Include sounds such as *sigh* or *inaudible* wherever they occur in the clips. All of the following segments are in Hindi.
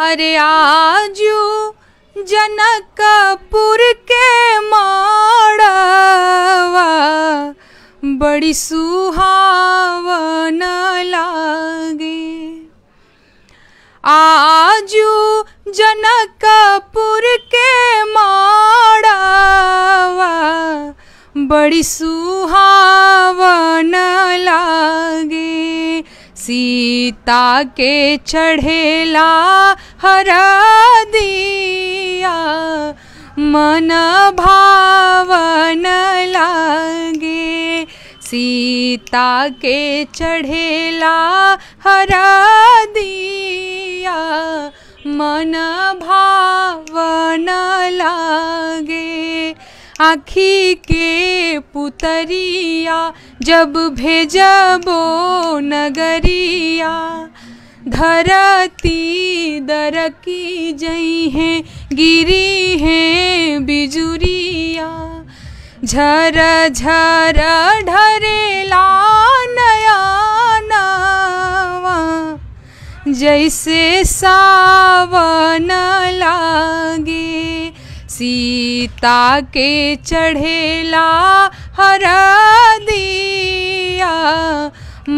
अरे आज जनकपुर के माड़वा बड़ी सुहावन लागे आज जनकपुर के माड़वा बड़ी सुहावन लागे सीता के चढ़ेला हरा दिया मन भावन लागे सीता के चढ़ेला हरा दिया मन भावन लागे आखी के पुतरिया जब भेजबो नगरिया धरती दरकी जई है गिरी है बिजुरिया झर झर ढरेला नया जैसे सावन लागे सीता के चढ़ेला हरा दिया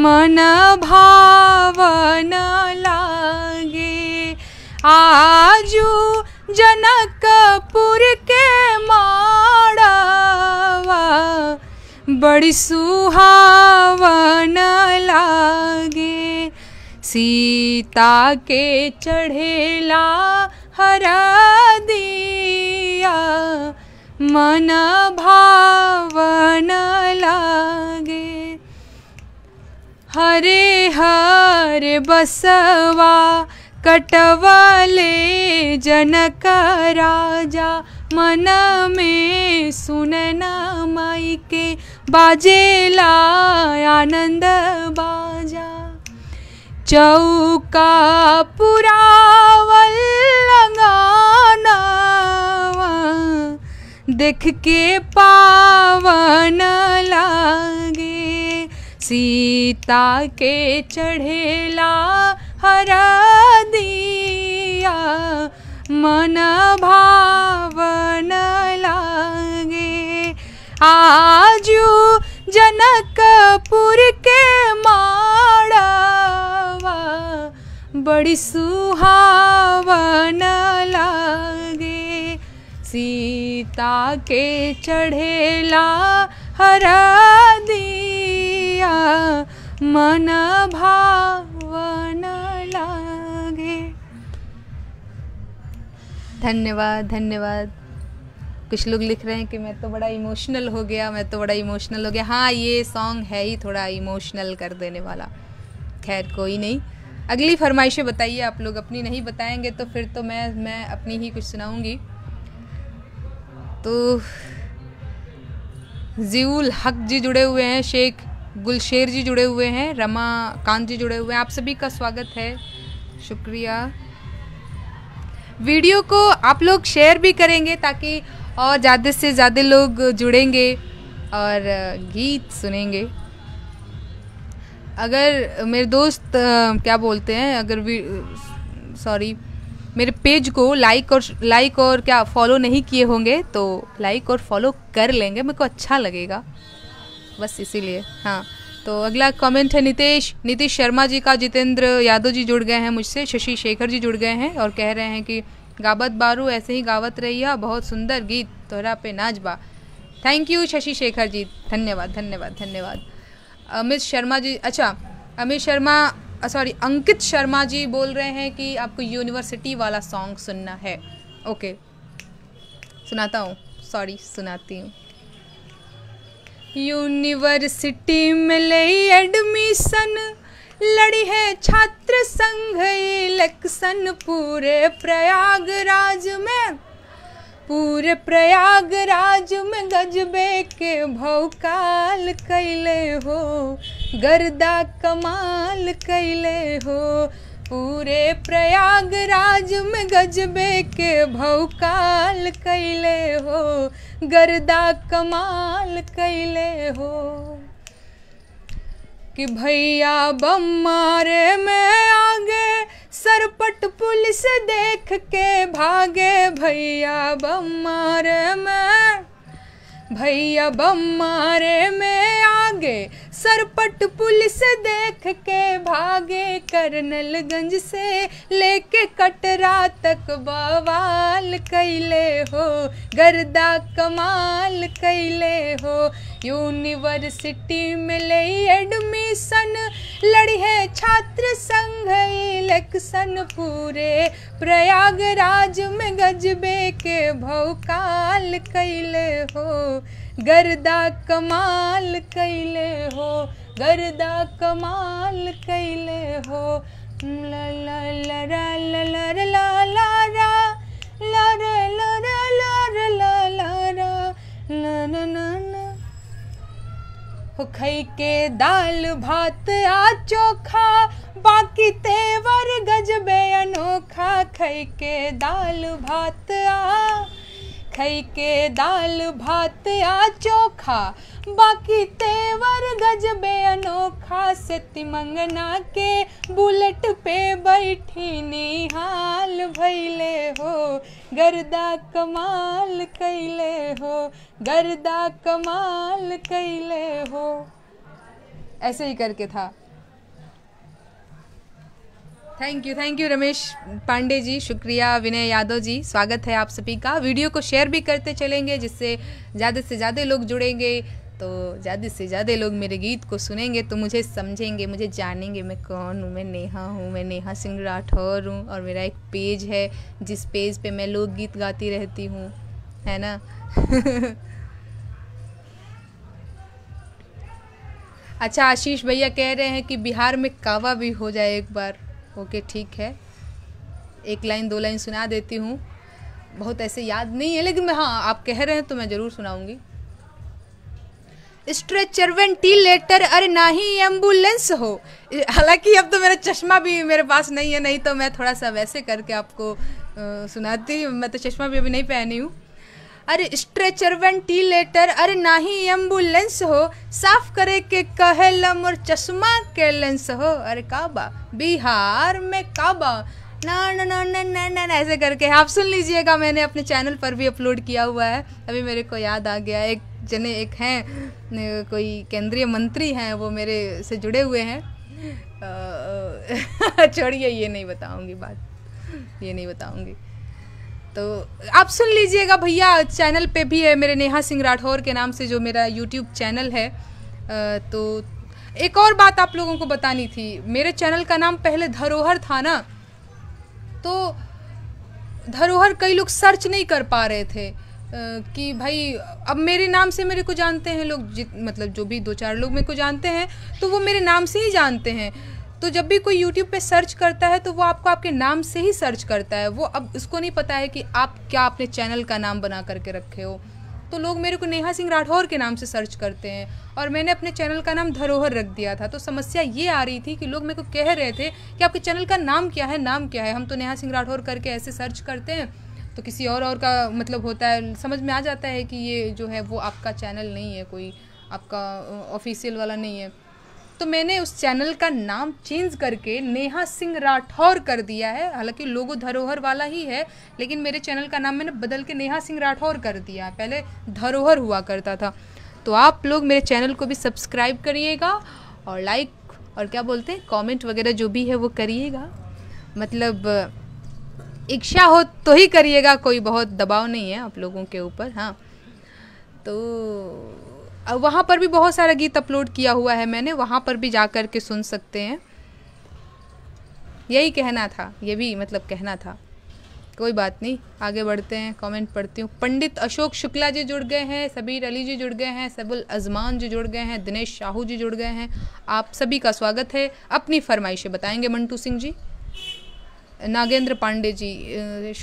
मन भावन लागे आजू जनकपुर के माड़वा बड़ी सुहावन लागे सीता के चढ़ेला हरा दी गया मन भावन लागे हरे हरे बसवा कटवले जनक राजा मन में सुनना माई के बाजेला आनंद बाजा चौका पूरा देख के पावन लागे सीता के चढ़ेला हरा दिया मन भावन लागे आजू जनकपुर के माड़वा बड़ी सुहावन लागे सीता के चढ़ेला हरा दिया मन भावन लागे धन्यवाद धन्यवाद कुछ लोग लिख रहे हैं कि मैं तो बड़ा इमोशनल हो गया मैं तो बड़ा इमोशनल हो गया हाँ ये सॉन्ग है ही थोड़ा इमोशनल कर देने वाला खैर कोई नहीं अगली फरमाइशें बताइए आप लोग अपनी नहीं बताएंगे तो फिर तो मैं मैं अपनी ही कुछ सुनाऊंगी तो जीउल हक जी जुड़े हुए हैं शेख गुलशेर जी जुड़े हुए हैं रमा कांत जी जुड़े हुए हैं आप सभी का स्वागत है शुक्रिया वीडियो को आप लोग शेयर भी करेंगे ताकि और ज़्यादा से ज़्यादा लोग जुड़ेंगे और गीत सुनेंगे अगर मेरे दोस्त क्या बोलते हैं अगर सॉरी मेरे पेज को लाइक और लाइक और क्या फॉलो नहीं किए होंगे तो लाइक और फॉलो कर लेंगे मेरे को अच्छा लगेगा बस इसीलिए हाँ तो अगला कमेंट है नितेश नितेश शर्मा जी का जितेंद्र यादव जी जुड़ गए हैं मुझसे शशि शेखर जी जुड़ गए हैं और कह रहे हैं कि गावत बारू ऐसे ही गावत रही है बहुत सुंदर गीत तोहरा पे बा थैंक यू शशि शेखर जी धन्यवाद धन्यवाद धन्यवाद अमित शर्मा जी अच्छा अमित शर्मा सॉरी अंकित शर्मा जी बोल रहे हैं कि आपको यूनिवर्सिटी वाला सॉन्ग सुनना है ओके सुनाता हूँ सॉरी सुनाती हूँ यूनिवर्सिटी में ले एडमिशन लड़ी है छात्र संघ इलेक्शन पूरे प्रयागराज में पूरे प्रयागराज में गजबे के भौकाल कैले हो गर्दा कमाल कैले हो पूरे प्रयागराज में गजबे के भौकाल कैले हो गर्दा कमाल कैले हो कि भैया बम मारे में आगे सरपट पुलिस देख के भागे भैया बम मारे में भैया बम मारे में आगे सरपट पुलिस देख के भागे गंज से लेके कटरा तक बवाल कैले हो गर्दा कमाल कैले हो यूनिवर्सिटी में ले एडमिशन लड़ी है छात्र संघ इलेक्शन पूरे प्रयागराज में गजबे के भौकाल कैले हो गर्दा कमाल कैले हो गर्दा कमाल कैले हो हो खई के दाल भात आ चोखा बाकी तेवर गजबे अनोखा खई के दाल भात आ खई के दाल भात या चोखा बाकी तेवर गजबे अनोखा सती मंगना के बुलेट पे बैठी निहाल भैले हो गर्दा कमाल कैले हो गर्दा कमाल कैले हो ऐसे ही करके था thank you thank you Ramesh Pandey ji शुक्रिया विनय यादव जी स्वागत है आप सभी का वीडियो को शेयर भी करते चलेंगे जिससे ज़्यादा से ज़्यादा लोग जुड़ेंगे तो ज़्यादा से ज़्यादा लोग मेरे गीत को सुनेंगे तो मुझे समझेंगे मुझे जानेंगे मैं कौन हूँ मैं नेहा हूँ मैं नेहा सिंह राठौर हूँ और मेरा एक पेज है जिस पेज पे मैं लोकगीत गाती रहती हूँ है ना अच्छा आशीष भैया कह रहे हैं कि बिहार में कावा भी हो जाए एक बार ओके ठीक है एक लाइन दो लाइन सुना देती हूँ बहुत ऐसे याद नहीं है लेकिन मैं हाँ आप कह रहे हैं तो मैं ज़रूर सुनाऊँगी स्ट्रेचर वेंटिलेटर अरे ना ही एम्बुलेंस हो हालांकि अब तो मेरा चश्मा भी मेरे पास नहीं है नहीं तो मैं थोड़ा सा वैसे करके आपको आ, सुनाती मैं तो चश्मा भी अभी नहीं पहनी हूँ अरे स्ट्रेचर वेंटिलेटर अरे ना ही एम्बुलेंस हो साफ करे के कहे लमर और चश्मा के लेंस हो अरे काबा बिहार में काबा ना ना ना ना ना ना ना ऐसे करके आप सुन लीजिएगा मैंने अपने चैनल पर भी अपलोड किया हुआ है अभी मेरे को याद आ गया एक जने एक हैं कोई केंद्रीय मंत्री हैं वो मेरे से जुड़े हुए हैं *laughs* छोड़िए ये नहीं बताऊंगी बात ये नहीं बताऊंगी तो आप सुन लीजिएगा भैया चैनल पे भी है मेरे नेहा सिंह राठौर के नाम से जो मेरा यूट्यूब चैनल है तो एक और बात आप लोगों को बतानी थी मेरे चैनल का नाम पहले धरोहर था ना तो धरोहर कई लोग सर्च नहीं कर पा रहे थे कि भाई अब मेरे नाम से मेरे को जानते हैं लोग जित मतलब जो भी दो चार लोग मेरे को जानते हैं तो वो मेरे नाम से ही जानते हैं तो जब भी कोई यूट्यूब पे सर्च करता है तो वो आपको आपके नाम से ही सर्च करता है वो अब उसको नहीं पता है कि आप क्या अपने चैनल का नाम बना करके रखे हो तो लोग मेरे को नेहा सिंह राठौर के नाम से सर्च करते हैं और मैंने अपने चैनल का नाम धरोहर रख दिया था तो समस्या ये आ रही थी कि लोग मेरे को कह रहे थे कि आपके चैनल का नाम क्या है नाम क्या है हम तो नेहा सिंह राठौर करके ऐसे सर्च करते हैं तो किसी और और का मतलब होता है समझ में आ जाता है कि ये जो है वो आपका चैनल नहीं है कोई आपका ऑफिशियल वाला नहीं है तो मैंने उस चैनल का नाम चेंज करके नेहा सिंह राठौर कर दिया है हालांकि लोगो धरोहर वाला ही है लेकिन मेरे चैनल का नाम मैंने बदल के नेहा सिंह राठौर कर दिया पहले धरोहर हुआ करता था तो आप लोग मेरे चैनल को भी सब्सक्राइब करिएगा और लाइक और क्या बोलते हैं कॉमेंट वगैरह जो भी है वो करिएगा मतलब इच्छा हो तो ही करिएगा कोई बहुत दबाव नहीं है आप लोगों के ऊपर हाँ तो वहाँ पर भी बहुत सारा गीत अपलोड किया हुआ है मैंने वहाँ पर भी जा कर के सुन सकते हैं यही कहना था ये भी मतलब कहना था कोई बात नहीं आगे बढ़ते हैं कमेंट पढ़ती हूँ पंडित अशोक शुक्ला जी जुड़ गए हैं सबीर अली जी जुड़ गए हैं सबुल अजमान जी जुड़ गए हैं दिनेश शाहू जी जुड़ गए हैं आप सभी का स्वागत है अपनी फरमाइशें बताएंगे मंटू सिंह जी नागेंद्र पांडे जी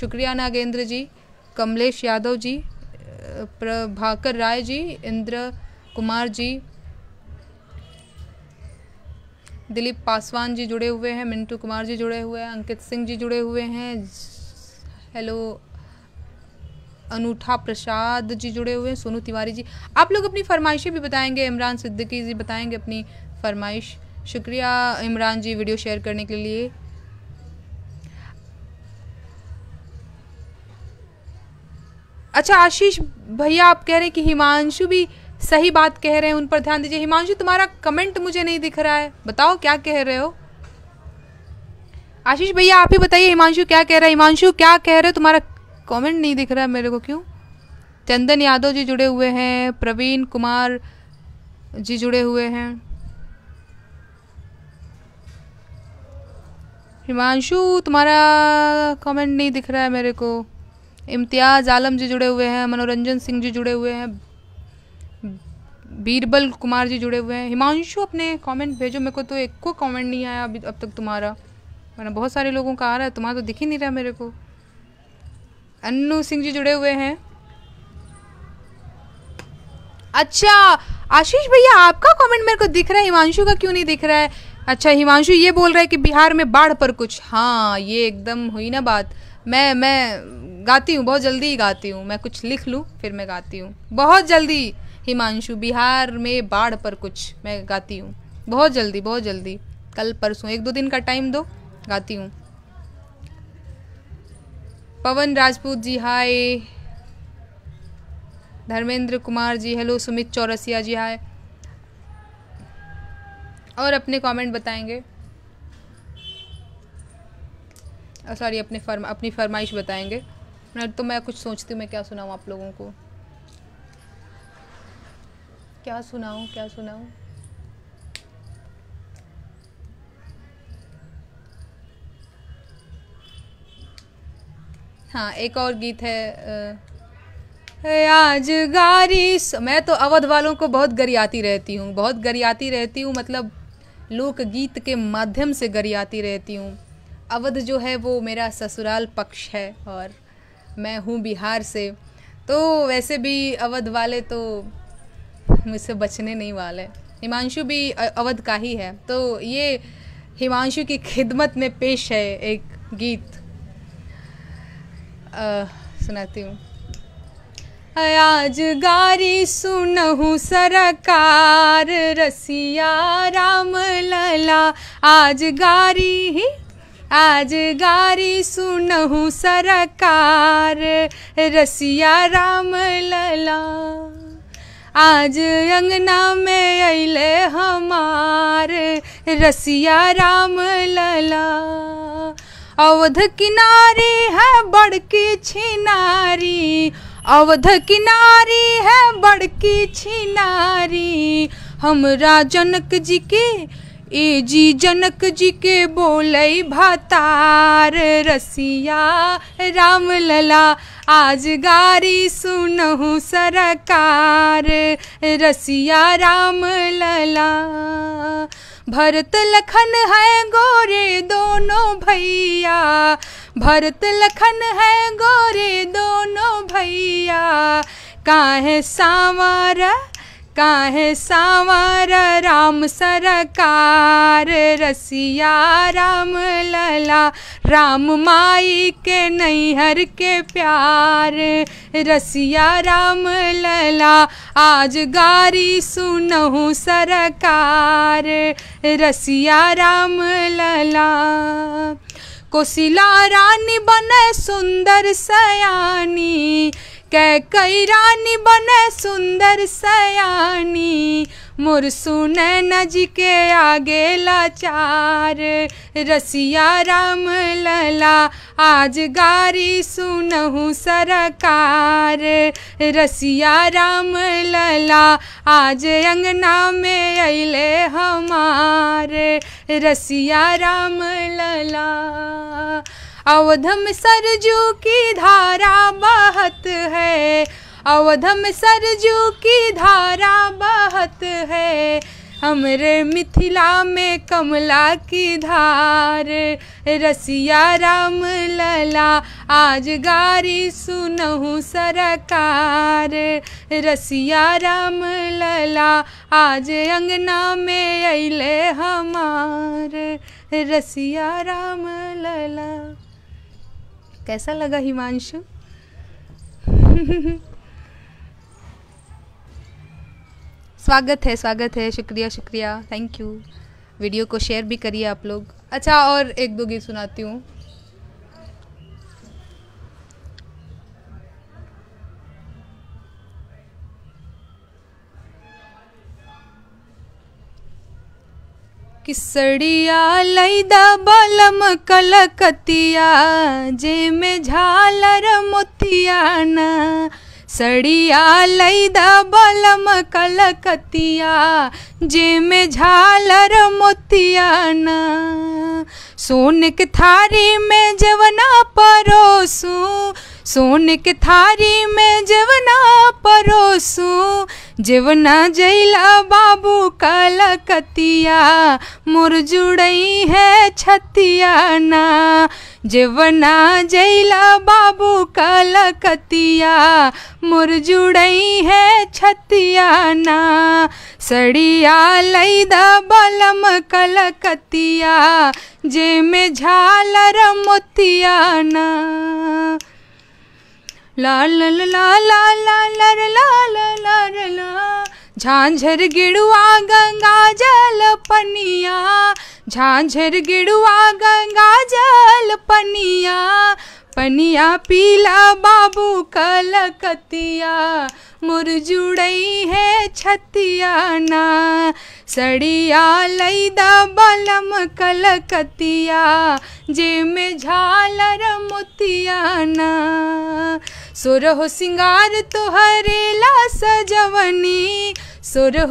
शुक्रिया नागेंद्र जी कमलेश यादव जी प्रभाकर राय जी इंद्र कुमार जी दिलीप पासवान जी जुड़े हुए हैं मिंटू कुमार जी जुड़े हुए हैं अंकित सिंह जी जुड़े हुए हैं हेलो अनूठा प्रसाद जी जुड़े हुए हैं सोनू तिवारी जी आप लोग अपनी फरमाइशें भी बताएंगे इमरान सिद्दीकी जी बताएंगे अपनी फरमाइश शुक्रिया इमरान जी वीडियो शेयर करने के लिए अच्छा आशीष भैया आप कह रहे हैं कि हिमांशु भी सही बात कह रहे हैं उन पर ध्यान दीजिए हिमांशु तुम्हारा कमेंट मुझे नहीं दिख रहा है बताओ क्या कह रहे हो आशीष भैया आप ही बताइए हिमांशु क्या कह रहा है हिमांशु क्या कह रहे हो तुम्हारा कमेंट नहीं दिख रहा है मेरे को क्यों चंदन यादव जी जुड़े हुए हैं प्रवीण कुमार जी जुड़े हुए हैं हिमांशु तुम्हारा कमेंट नहीं दिख रहा है मेरे को इम्तियाज़ आलम जी जुड़े हुए हैं मनोरंजन सिंह जी जुड़े हुए हैं बीरबल कुमार जी जुड़े हुए हैं हिमांशु अपने कमेंट भेजो मेरे को तो एक को कमेंट नहीं आया अभी अब तक तुम्हारा वरना बहुत सारे लोगों का आ रहा है तुम्हारा तो दिख ही नहीं रहा मेरे को अन्नू सिंह जी जुड़े हुए हैं अच्छा आशीष भैया आपका कमेंट मेरे को दिख रहा है हिमांशु का क्यों नहीं दिख रहा है अच्छा हिमांशु ये बोल रहा है कि बिहार में बाढ़ पर कुछ हाँ ये एकदम हुई ना बात मैं मैं गाती हूँ बहुत जल्दी ही गाती हूँ मैं कुछ लिख लूँ फिर मैं गाती हूँ बहुत जल्दी हिमांशु बिहार में बाढ़ पर कुछ मैं गाती हूँ बहुत जल्दी बहुत जल्दी कल परसों एक दो दिन का टाइम दो गाती हूँ Pawan Rajput ji hi Dharmendra Kumar ji hello Sumit Chaurasia ji hi और अपने कमेंट बताएंगे सॉरी अपने फर्म अपनी फरमाइश बताएंगे तो मैं कुछ सोचती हूँ मैं क्या सुनाऊँ आप लोगों को क्या सुनाऊँ क्या सुनाऊँ हाँ एक और गीत है आज गारी मैं तो अवध वालों को बहुत गरियाती रहती हूँ बहुत गरियाती रहती हूँ मतलब लोकगीत के माध्यम से गरियाती रहती हूँ अवध जो है वो मेरा ससुराल पक्ष है और मैं हूँ बिहार से तो वैसे भी अवध वाले तो मुझसे बचने नहीं वाले हिमांशु भी अवध का ही है तो ये हिमांशु की खिदमत में पेश है एक गीत आ, सुनाती हूँ आज गारी सुनहु सरकार रसिया राम लला आज गारी ही आज गारी सुनहु सरकार रसिया राम लला आज अंगना में अले हमार रसिया राम लला अवध किनारी है बड़की छिनारी अवध किनारी है बड़की छिनारी हमरा जनक जी की ए जी जनक जी के बोलई भातार रसिया राम लला आज गारी सुनहु सरकार रसिया राम लला भरत लखन है गोरे दोनों भैया भरत लखन है गोरे दोनों भैया काहे सांवरा काहे सावर राम सरकार रसिया राम लला राम माई के नैहर के प्यार रसिया राम लला आज गारी सुनहु सरकार रसिया राम लला कोसिला रानी बने सुंदर सयानी कै कई रानी बने सुंदर सयानी मुर सुन नजी के आगे लाचार रसिया राम लला आज गारी सुनहु सरकार रसिया राम लला आज अंगना में अले हमार रसिया राम लला अवधम सरजू की धारा बहत है अवधम सरजू की धारा बहत है हमरे मिथिला में कमला की धार रसिया राम लला आज गारी सुनहु सरकार रसिया राम लला आज अंगना में अल हमार रसिया राम लला कैसा लगा हिमांशु स्वागत है स्वागत है शुक्रिया शुक्रिया थैंक यू वीडियो को शेयर भी करिए आप लोग अच्छा और एक दो गीत सुनाती हूँ सड़िया लैदा बलम कलकतिया जे में झालर मोतियाना सड़िया लैदा बलम कलकतिया जे में झालर मोतियाना सोन के थारी में जवना परोसू सोन के थारी में जवना परोसू जवना जैला बाबू काला कतिया मोर जुड़ई है छतिया ना जवना जैला बाबू काला कतिया मोर जुड़ई है छतिया ना सड़िया लैदा बलम कलकतिया जे में झालर मोतिया ना ला ला ला ला ला ला ला ला ला ला ला झांझर गिड़ुआ गंगा जल पनिया झांझर गिड़ुआ गंगा जल पनिया पनिया पीला बाबू कलकतिया मुरझुड़ई है छतिया ना सड़िया लईदा बलम कलकतिया जे में झालर मुतिया ना हो सिंगार ला सजवनी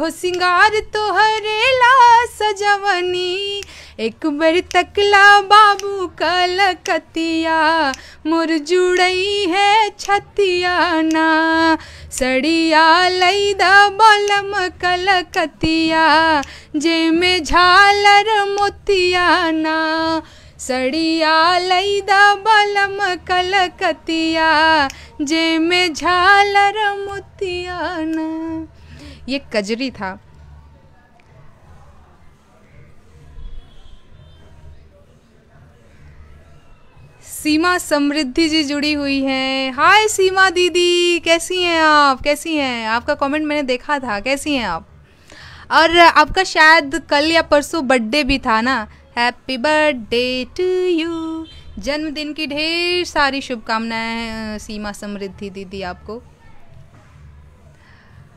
हो सिंगार ला सजवनी एक बार तकला बाबू कलकतिया मुर जुड़ई है छतिया ना सड़िया लईदा बलम कलकतिया जे में झालर मोतिया ना सड़िया लैदा बलम कलकतिया जे में झालर मुतिया न ये कजरी था सीमा समृद्धि जी जुड़ी हुई हैं हाय सीमा दीदी कैसी हैं आप कैसी हैं आपका कमेंट मैंने देखा था कैसी हैं आप और आपका शायद कल या परसों बर्थडे भी था ना हैप्पी बर्थडे टू यू जन्मदिन की ढेर सारी शुभकामनाएं सीमा समृद्धि दीदी आपको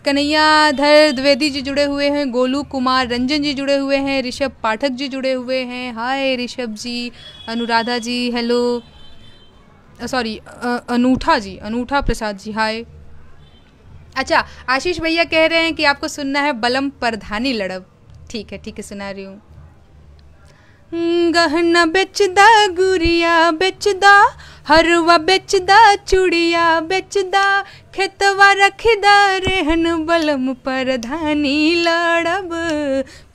कन्हैयाधर द्विवेदी जी जुड़े हुए हैं गोलू कुमार रंजन जी जुड़े हुए हैं ऋषभ पाठक जी जुड़े हुए हैं hi Rishabh ji Anuradha ji hello sorry Anutha ji अनूठा प्रसाद जी हाय अच्छा आशीष भैया कह रहे हैं कि आपको सुनना है बलम परधानी लड़ब ठीक है ठीक है सुना रही हूँ गहना ਵੇਚਦਾ गुड़िया ਵੇਚਦਾ हरुआ ਵੇਚਦਾ चूड़िया ਵੇਚਦਾ खेतवा रखदा रेहन बलम परधानी लड़ब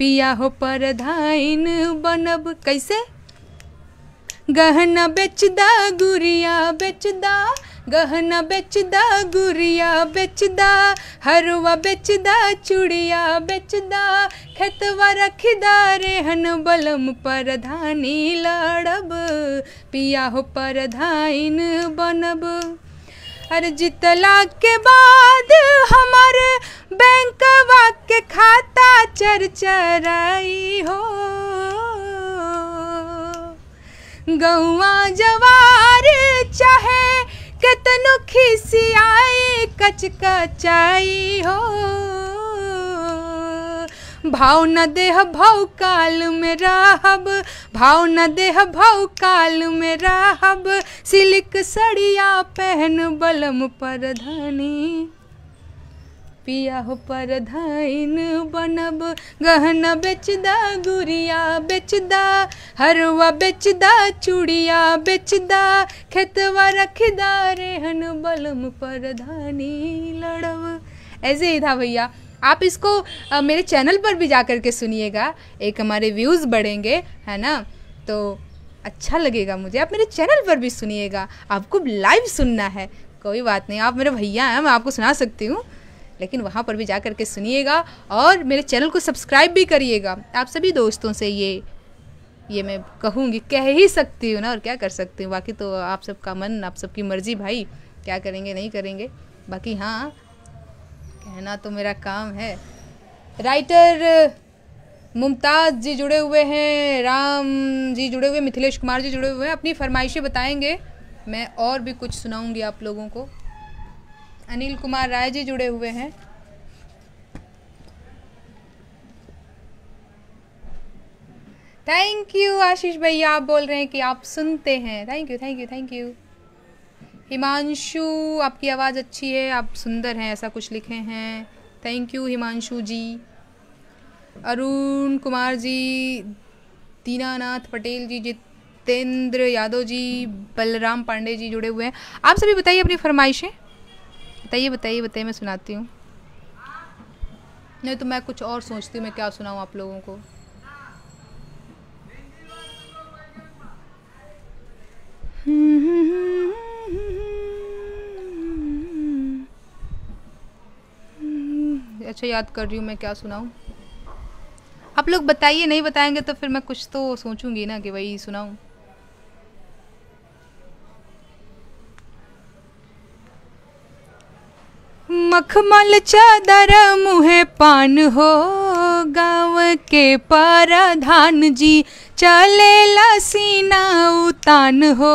पिया हो परधाइन बनब कैसे गहना बेचदा गुरिया बेचदा गहना बेचदा गुड़िया बेचदा हरुआ बेचदा चूड़िया बेचदा खेतवा रखदा रेहन बलम परधानी लड़ब पिया हो परधाइन बनब अर जितला के बाद हमार बैंकवा के खाता चरचराई हो गौवा जवार चाहे कतनु खिसियाए कच कचाई हो भाव न देह भाव काल में राहब भाव न देह भाव काल में राहब सिल्क सड़िया पहन बलम पर धनी पिया हो पर धाइन बनब गहना बेचदा गुड़िया बेचदा हरवा बेचदा चूड़िया बेचदा खेतवा रखदा रेहन बलम पर धानी लड़ब ऐसे ही था भैया आप इसको आ, मेरे चैनल पर भी जा करके के सुनिएगा एक हमारे व्यूज़ बढ़ेंगे है ना तो अच्छा लगेगा मुझे आप मेरे चैनल पर भी सुनिएगा आपको लाइव सुनना है कोई बात नहीं आप मेरे भैया हैं मैं आपको सुना सकती हूँ लेकिन वहाँ पर भी जा कर के सुनिएगा और मेरे चैनल को सब्सक्राइब भी करिएगा आप सभी दोस्तों से ये ये मैं कहूँगी कह ही सकती हूँ ना और क्या कर सकती हूँ बाकी तो आप सबका मन आप सबकी मर्जी भाई क्या करेंगे नहीं करेंगे बाकी हाँ कहना तो मेरा काम है राइटर मुमताज़ जी जुड़े हुए हैं राम जी जुड़े हुए मिथिलेश कुमार जी जुड़े हुए हैं अपनी फरमाइशें बताएंगे मैं और भी कुछ सुनाऊंगी आप लोगों को अनिल कुमार राय जी जुड़े हुए हैं थैंक यू आशीष भैया आप बोल रहे हैं कि आप सुनते हैं thank you thank you thank you Himanshu आपकी आवाज़ अच्छी है आप सुंदर हैं ऐसा कुछ लिखे हैं थैंक यू हिमांशु जी अरुण कुमार जी दीनानाथ पटेल जी जितेंद्र यादव जी बलराम पांडे जी जुड़े हुए हैं आप सभी बताइए अपनी फरमाइशें बताइए बताइए बताइए मैं सुनाती हूँ नहीं तो मैं कुछ और सोचती हूँ मैं क्या सुनाऊँ आप लोगों को अच्छा याद कर रही हूँ मैं क्या सुनाऊँ आप लोग बताइए नहीं बताएंगे तो फिर मैं कुछ तो सोचूंगी ना कि वही सुनाऊँ मखमल चादर मुहे पान हो गाँव के पारा धान जी चले लसीना उतान हो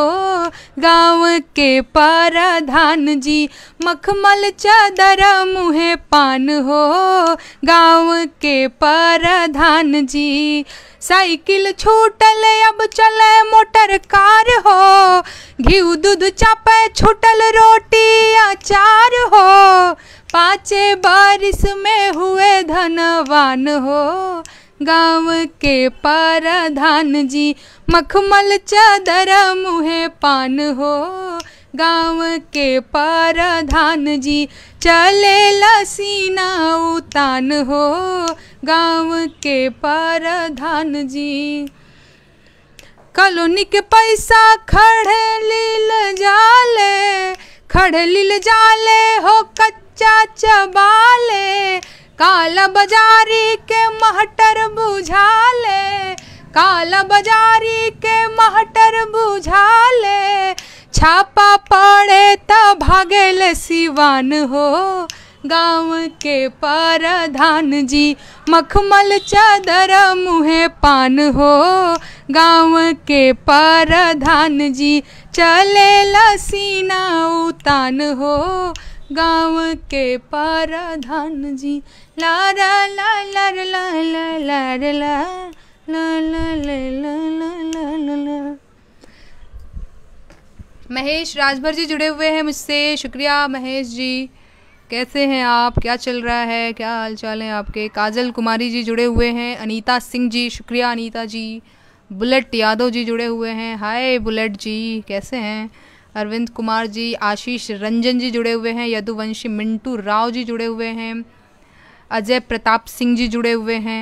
गाँव के परधान जी मखमल चादर मुँह पान हो गाँव के परधान जी साइकिल छूटल अब चले मोटर कार हो घी दूध चापे छूटल रोटी अचार हो पाँचे बारिश में हुए धनवान हो गांव के धान जी मखमल चादर मुहे पान हो गाँव के धान जी चले लसीना उतान हो गाँव के धान जी कॉलोनी के पैसा खड़े लील जाले खड़े लील जाले हो कच्चा चबाले काल बाजारी के महटर बुझा ले बजारी बाजारी के महटर बुझा ले छापा पड़े त भागल सिवान हो गांव के प्रधान जी मखमल चादर मुहे पान हो गांव के प्रधान जी चले लसीना उतान हो गाँव के पाराधान जी ला ला ला ला ला ला ला ला ला ला ला ला ला ला महेश राजभर जी जुड़े हुए हैं मुझसे शुक्रिया महेश जी कैसे हैं आप क्या चल रहा है क्या हाल चाल है आपके काजल कुमारी जी जुड़े हुए हैं अनीता सिंह जी शुक्रिया अनीता जी बुलेट यादव जी जुड़े हुए हैं हाय बुलेट जी कैसे हैं अरविंद कुमार जी आशीष रंजन जी जुड़े हुए हैं यदुवंशी मिंटू राव जी जुड़े हुए हैं अजय प्रताप सिंह जी जुड़े हुए हैं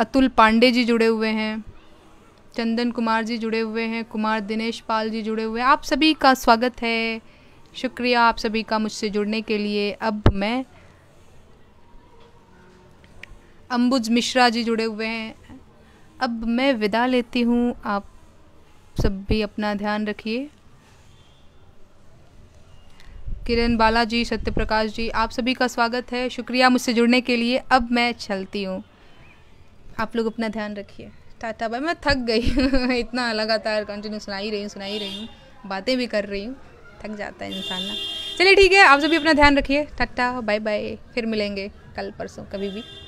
अतुल पांडे जी जुड़े हुए हैं चंदन कुमार जी जुड़े हुए हैं कुमार दिनेश पाल जी जुड़े हुए हैं आप सभी का स्वागत है शुक्रिया आप सभी का मुझसे जुड़ने के लिए अब मैं अंबुज मिश्रा जी जुड़े हुए हैं अब मैं विदा लेती हूँ आप सब भी अपना ध्यान रखिए किरण बालाजी सत्यप्रकाश जी आप सभी का स्वागत है शुक्रिया मुझसे जुड़ने के लिए अब मैं चलती हूँ आप लोग अपना ध्यान रखिए टाटा भाई मैं थक गई *laughs* इतना लगातार कंटिन्यू सुना ही रही हूँ सुना ही रही हूँ बातें भी कर रही हूँ थक जाता है इंसान ना चलिए ठीक है आप सभी अपना ध्यान रखिए टाटा बाय बाय फिर मिलेंगे कल परसों कभी भी